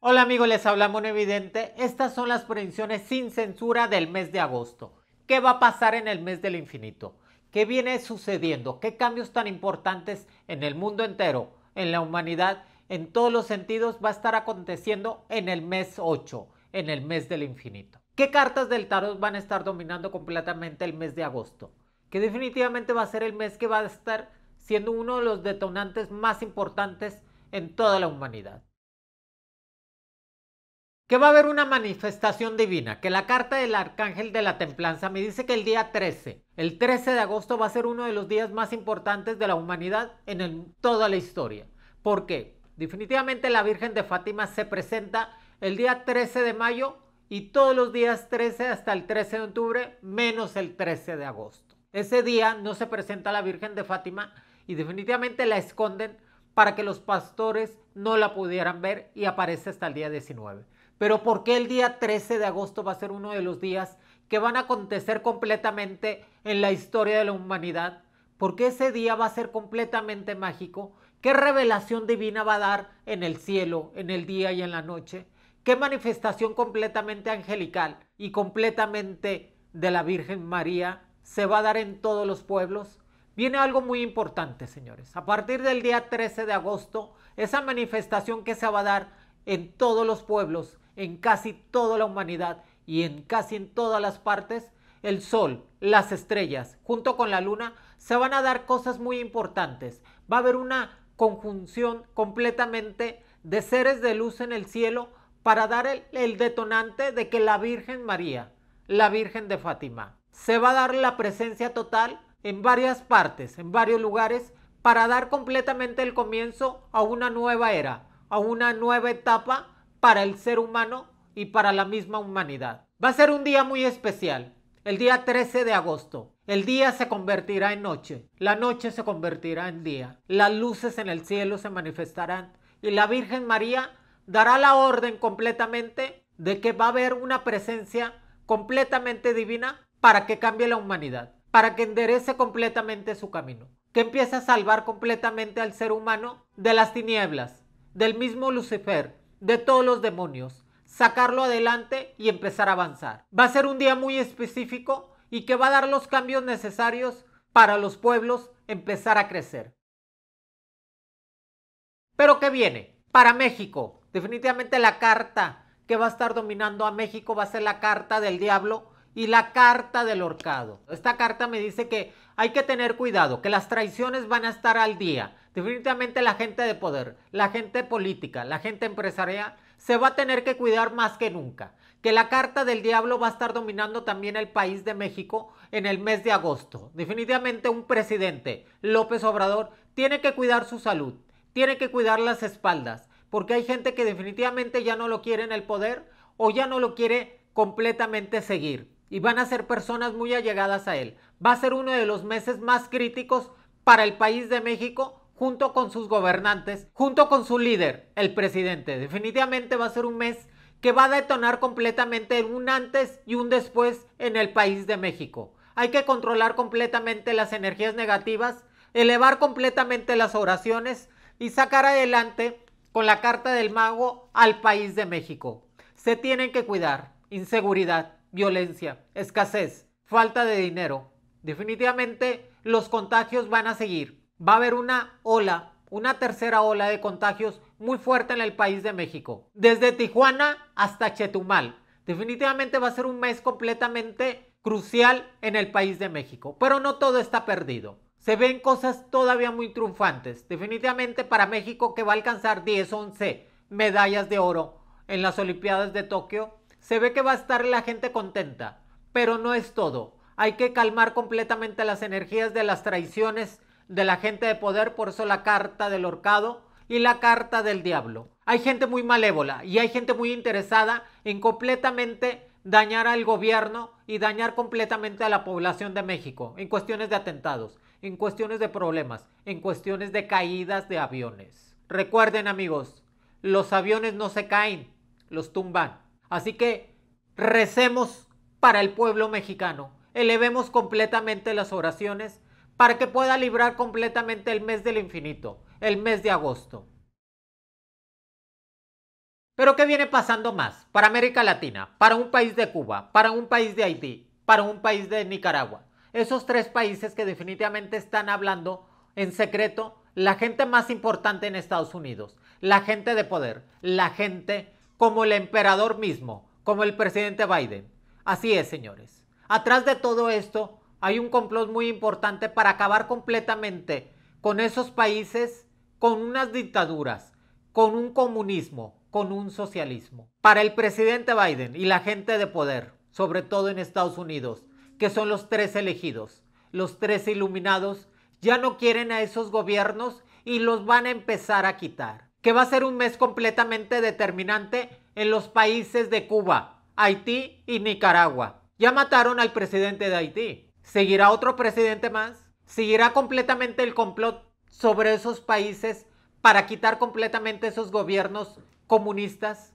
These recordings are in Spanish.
Hola amigos, les hablamos Mono Evidente. Estas son las predicciones sin censura del mes de agosto. ¿Qué va a pasar en el mes del infinito? ¿Qué viene sucediendo? ¿Qué cambios tan importantes en el mundo entero, en la humanidad, en todos los sentidos va a estar aconteciendo en el mes 8, en el mes del infinito? ¿Qué cartas del tarot van a estar dominando completamente el mes de agosto? que definitivamente va a ser el mes que va a estar siendo uno de los detonantes más importantes en toda la humanidad. Que va a haber una manifestación divina, que la carta del arcángel de la templanza me dice que el día 13, el 13 de agosto va a ser uno de los días más importantes de la humanidad en toda la historia. ¿Por qué? Definitivamente la Virgen de Fátima se presenta el día 13 de mayo y todos los días 13 hasta el 13 de octubre, menos el 13 de agosto. Ese día no se presenta la Virgen de Fátima y definitivamente la esconden para que los pastores no la pudieran ver y aparece hasta el día 19. Pero ¿por qué el día 13 de agosto va a ser uno de los días que van a acontecer completamente en la historia de la humanidad? ¿Por qué ese día va a ser completamente mágico? ¿Qué revelación divina va a dar en el cielo, en el día y en la noche? ¿Qué manifestación completamente angelical y completamente de la Virgen María se va a dar en todos los pueblos. Viene algo muy importante, señores. A partir del día 13 de agosto, esa manifestación que se va a dar en todos los pueblos, en casi toda la humanidad y en casi en todas las partes, el sol, las estrellas, junto con la luna, se van a dar cosas muy importantes. Va a haber una conjunción completamente de seres de luz en el cielo para dar el, el detonante de que la Virgen María, la Virgen de Fátima, se va a dar la presencia total en varias partes, en varios lugares, para dar completamente el comienzo a una nueva era, a una nueva etapa para el ser humano y para la misma humanidad. Va a ser un día muy especial, el día 13 de agosto. El día se convertirá en noche, la noche se convertirá en día, las luces en el cielo se manifestarán y la Virgen María dará la orden completamente de que va a haber una presencia completamente divina para que cambie la humanidad, para que enderece completamente su camino, que empiece a salvar completamente al ser humano de las tinieblas, del mismo Lucifer, de todos los demonios, sacarlo adelante y empezar a avanzar. Va a ser un día muy específico y que va a dar los cambios necesarios para los pueblos empezar a crecer. Pero ¿qué viene? Para México. Definitivamente la carta que va a estar dominando a México va a ser la carta del diablo y la carta del horcado. Esta carta me dice que hay que tener cuidado, que las traiciones van a estar al día. Definitivamente la gente de poder, la gente política, la gente empresaria, se va a tener que cuidar más que nunca. Que la carta del diablo va a estar dominando también el país de México en el mes de agosto. Definitivamente un presidente, López Obrador, tiene que cuidar su salud, tiene que cuidar las espaldas, porque hay gente que definitivamente ya no lo quiere en el poder o ya no lo quiere completamente seguir y van a ser personas muy allegadas a él. Va a ser uno de los meses más críticos para el país de México junto con sus gobernantes, junto con su líder, el presidente. Definitivamente va a ser un mes que va a detonar completamente un antes y un después en el país de México. Hay que controlar completamente las energías negativas, elevar completamente las oraciones y sacar adelante con la carta del mago al país de México. Se tienen que cuidar. Inseguridad, violencia, escasez, falta de dinero. Definitivamente los contagios van a seguir. Va a haber una ola, una tercera ola de contagios muy fuerte en el país de México. Desde Tijuana hasta Chetumal. Definitivamente va a ser un mes completamente crucial en el país de México. Pero no todo está perdido. Se ven cosas todavía muy triunfantes. Definitivamente para México que va a alcanzar 10, 11 medallas de oro en las Olimpiadas de Tokio se ve que va a estar la gente contenta, pero no es todo. Hay que calmar completamente las energías de las traiciones de la gente de poder, por eso la carta del horcado y la carta del diablo. Hay gente muy malévola y hay gente muy interesada en completamente dañar al gobierno y dañar completamente a la población de México en cuestiones de atentados, en cuestiones de problemas, en cuestiones de caídas de aviones. Recuerden amigos, los aviones no se caen, los tumban. Así que recemos para el pueblo mexicano, elevemos completamente las oraciones para que pueda librar completamente el mes del infinito, el mes de agosto. Pero ¿qué viene pasando más para América Latina, para un país de Cuba, para un país de Haití, para un país de Nicaragua? Esos tres países que definitivamente están hablando en secreto la gente más importante en Estados Unidos, la gente de poder, la gente como el emperador mismo, como el presidente Biden. Así es, señores. Atrás de todo esto hay un complot muy importante para acabar completamente con esos países, con unas dictaduras, con un comunismo, con un socialismo. Para el presidente Biden y la gente de poder, sobre todo en Estados Unidos, que son los tres elegidos, los tres iluminados, ya no quieren a esos gobiernos y los van a empezar a quitar que va a ser un mes completamente determinante en los países de Cuba, Haití y Nicaragua. Ya mataron al presidente de Haití. ¿Seguirá otro presidente más? ¿Seguirá completamente el complot sobre esos países para quitar completamente esos gobiernos comunistas?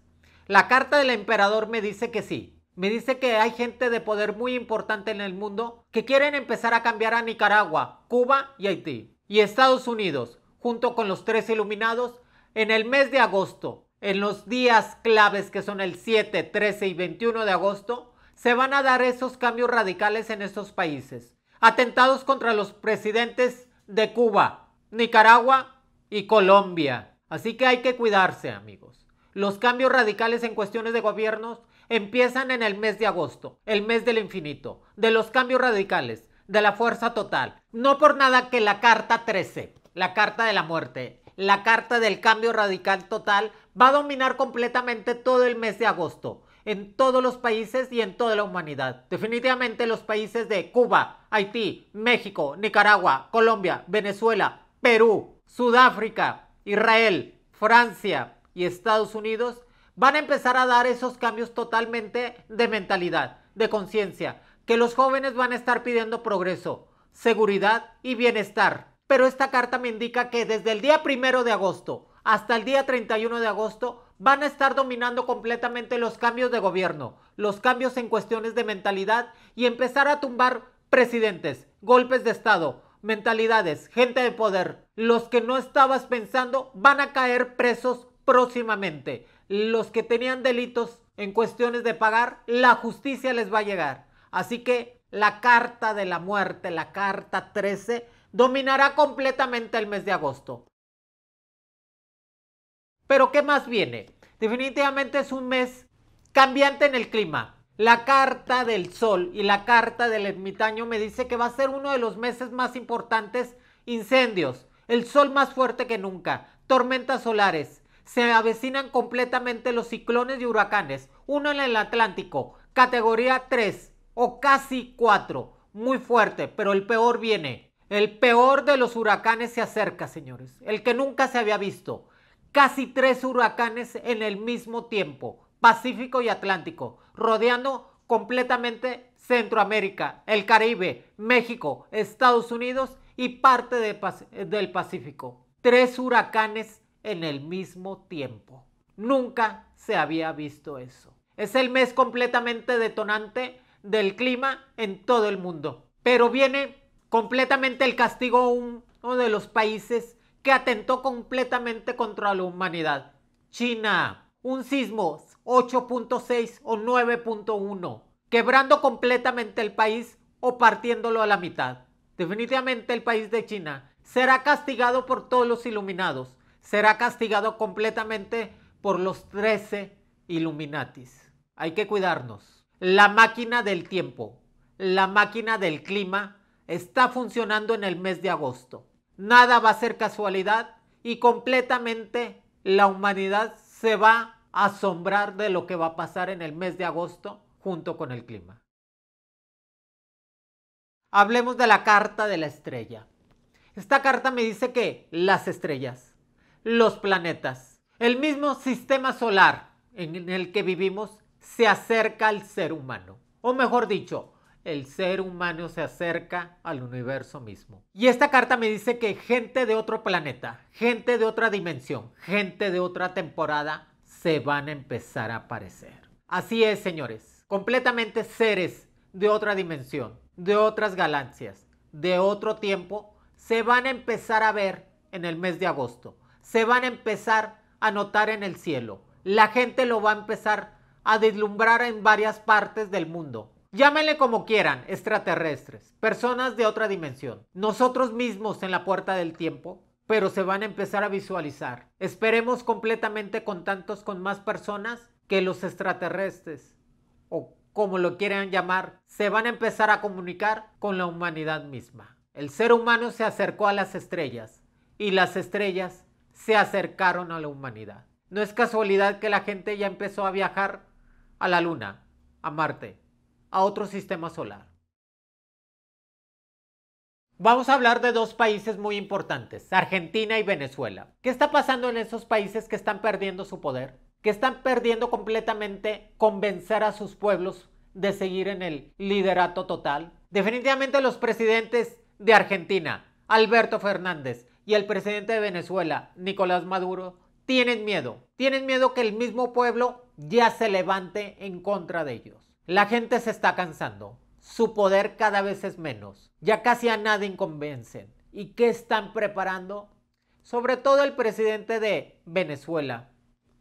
La carta del emperador me dice que sí. Me dice que hay gente de poder muy importante en el mundo que quieren empezar a cambiar a Nicaragua, Cuba y Haití. Y Estados Unidos, junto con los tres iluminados, en el mes de agosto, en los días claves que son el 7, 13 y 21 de agosto, se van a dar esos cambios radicales en estos países. Atentados contra los presidentes de Cuba, Nicaragua y Colombia. Así que hay que cuidarse, amigos. Los cambios radicales en cuestiones de gobiernos empiezan en el mes de agosto, el mes del infinito, de los cambios radicales, de la fuerza total. No por nada que la carta 13, la carta de la muerte, la carta del cambio radical total va a dominar completamente todo el mes de agosto, en todos los países y en toda la humanidad. Definitivamente los países de Cuba, Haití, México, Nicaragua, Colombia, Venezuela, Perú, Sudáfrica, Israel, Francia y Estados Unidos van a empezar a dar esos cambios totalmente de mentalidad, de conciencia, que los jóvenes van a estar pidiendo progreso, seguridad y bienestar pero esta carta me indica que desde el día primero de agosto hasta el día 31 de agosto van a estar dominando completamente los cambios de gobierno, los cambios en cuestiones de mentalidad y empezar a tumbar presidentes, golpes de Estado, mentalidades, gente de poder. Los que no estabas pensando van a caer presos próximamente. Los que tenían delitos en cuestiones de pagar, la justicia les va a llegar. Así que la carta de la muerte, la carta 13, dominará completamente el mes de agosto. Pero ¿qué más viene? Definitivamente es un mes cambiante en el clima. La carta del sol y la carta del ermitaño me dice que va a ser uno de los meses más importantes incendios, el sol más fuerte que nunca, tormentas solares, se avecinan completamente los ciclones y huracanes, uno en el Atlántico, categoría 3 o casi 4, muy fuerte, pero el peor viene. El peor de los huracanes se acerca, señores. El que nunca se había visto. Casi tres huracanes en el mismo tiempo, Pacífico y Atlántico, rodeando completamente Centroamérica, el Caribe, México, Estados Unidos y parte del Pacífico. Tres huracanes en el mismo tiempo. Nunca se había visto eso. Es el mes completamente detonante del clima en todo el mundo. Pero viene completamente el castigo a uno de los países que atentó completamente contra la humanidad. China, un sismo 8.6 o 9.1, quebrando completamente el país o partiéndolo a la mitad. Definitivamente el país de China será castigado por todos los iluminados, será castigado completamente por los 13 Illuminatis. Hay que cuidarnos. La máquina del tiempo, la máquina del clima está funcionando en el mes de agosto. Nada va a ser casualidad y completamente la humanidad se va a asombrar de lo que va a pasar en el mes de agosto junto con el clima. Hablemos de la carta de la estrella. Esta carta me dice que las estrellas, los planetas, el mismo sistema solar en el que vivimos se acerca al ser humano. O mejor dicho, el ser humano se acerca al universo mismo. Y esta carta me dice que gente de otro planeta, gente de otra dimensión, gente de otra temporada se van a empezar a aparecer. Así es, señores, completamente seres de otra dimensión, de otras galaxias, de otro tiempo, se van a empezar a ver en el mes de agosto. Se van a empezar a notar en el cielo. La gente lo va a empezar a deslumbrar en varias partes del mundo Llámenle como quieran, extraterrestres, personas de otra dimensión, nosotros mismos en la puerta del tiempo, pero se van a empezar a visualizar. Esperemos completamente con tantos con más personas que los extraterrestres, o como lo quieran llamar, se van a empezar a comunicar con la humanidad misma. El ser humano se acercó a las estrellas y las estrellas se acercaron a la humanidad. No es casualidad que la gente ya empezó a viajar a la Luna, a Marte, a otro sistema solar. Vamos a hablar de dos países muy importantes, Argentina y Venezuela. ¿Qué está pasando en esos países que están perdiendo su poder? Que están perdiendo completamente convencer a sus pueblos de seguir en el liderato total. Definitivamente los presidentes de Argentina, Alberto Fernández, y el presidente de Venezuela, Nicolás Maduro, tienen miedo. Tienen miedo que el mismo pueblo ya se levante en contra de ellos. La gente se está cansando. Su poder cada vez es menos. Ya casi a nadie convencen. ¿Y qué están preparando? Sobre todo el presidente de Venezuela.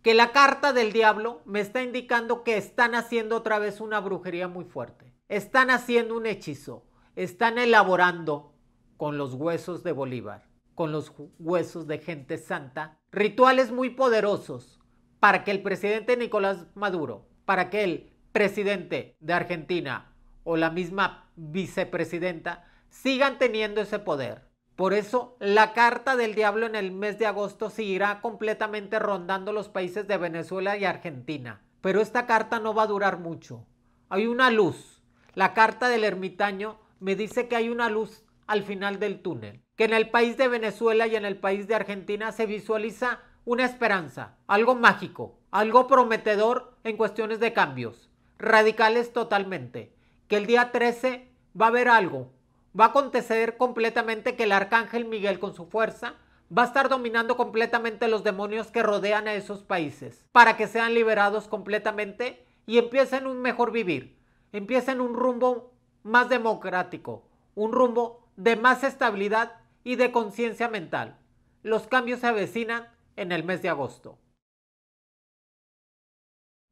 Que la carta del diablo me está indicando que están haciendo otra vez una brujería muy fuerte. Están haciendo un hechizo. Están elaborando con los huesos de Bolívar, con los huesos de gente santa, rituales muy poderosos para que el presidente Nicolás Maduro, para que él presidente de Argentina o la misma vicepresidenta sigan teniendo ese poder. Por eso, la carta del diablo en el mes de agosto seguirá completamente rondando los países de Venezuela y Argentina. Pero esta carta no va a durar mucho. Hay una luz. La carta del ermitaño me dice que hay una luz al final del túnel. Que en el país de Venezuela y en el país de Argentina se visualiza una esperanza, algo mágico, algo prometedor en cuestiones de cambios radicales totalmente, que el día 13 va a haber algo, va a acontecer completamente que el arcángel Miguel con su fuerza va a estar dominando completamente los demonios que rodean a esos países, para que sean liberados completamente y empiecen un mejor vivir, empiecen un rumbo más democrático, un rumbo de más estabilidad y de conciencia mental. Los cambios se avecinan en el mes de agosto.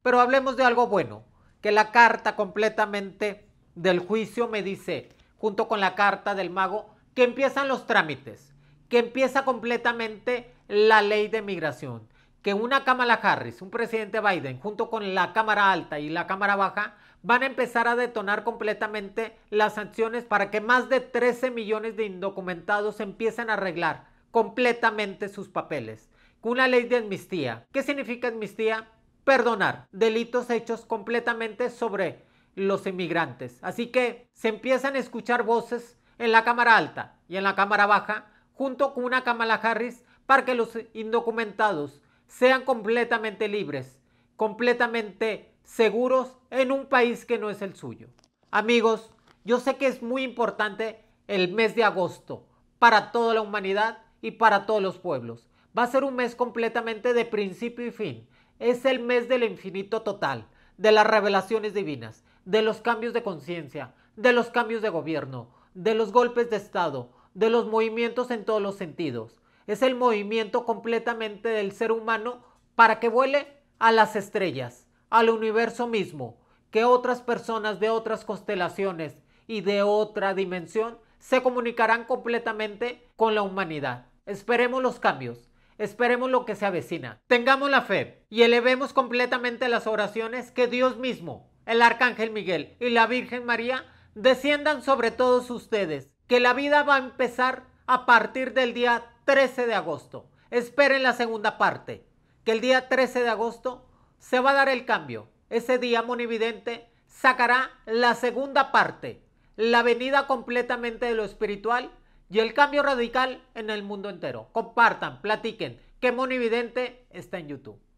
Pero hablemos de algo bueno que la carta completamente del juicio me dice, junto con la carta del mago, que empiezan los trámites, que empieza completamente la ley de migración, que una Kamala Harris, un presidente Biden, junto con la Cámara Alta y la Cámara Baja, van a empezar a detonar completamente las sanciones para que más de 13 millones de indocumentados empiecen a arreglar completamente sus papeles. Una ley de amnistía. ¿Qué significa amnistía? perdonar delitos hechos completamente sobre los inmigrantes. Así que se empiezan a escuchar voces en la Cámara Alta y en la Cámara Baja, junto con una Kamala Harris, para que los indocumentados sean completamente libres, completamente seguros en un país que no es el suyo. Amigos, yo sé que es muy importante el mes de agosto para toda la humanidad y para todos los pueblos. Va a ser un mes completamente de principio y fin, es el mes del infinito total, de las revelaciones divinas, de los cambios de conciencia, de los cambios de gobierno, de los golpes de Estado, de los movimientos en todos los sentidos. Es el movimiento completamente del ser humano para que vuele a las estrellas, al universo mismo, que otras personas de otras constelaciones y de otra dimensión se comunicarán completamente con la humanidad. Esperemos los cambios, Esperemos lo que se avecina. Tengamos la fe y elevemos completamente las oraciones que Dios mismo, el Arcángel Miguel y la Virgen María desciendan sobre todos ustedes. Que la vida va a empezar a partir del día 13 de agosto. Esperen la segunda parte, que el día 13 de agosto se va a dar el cambio. Ese día monividente sacará la segunda parte, la venida completamente de lo espiritual y el cambio radical en el mundo entero. Compartan, platiquen, que Evidente está en YouTube.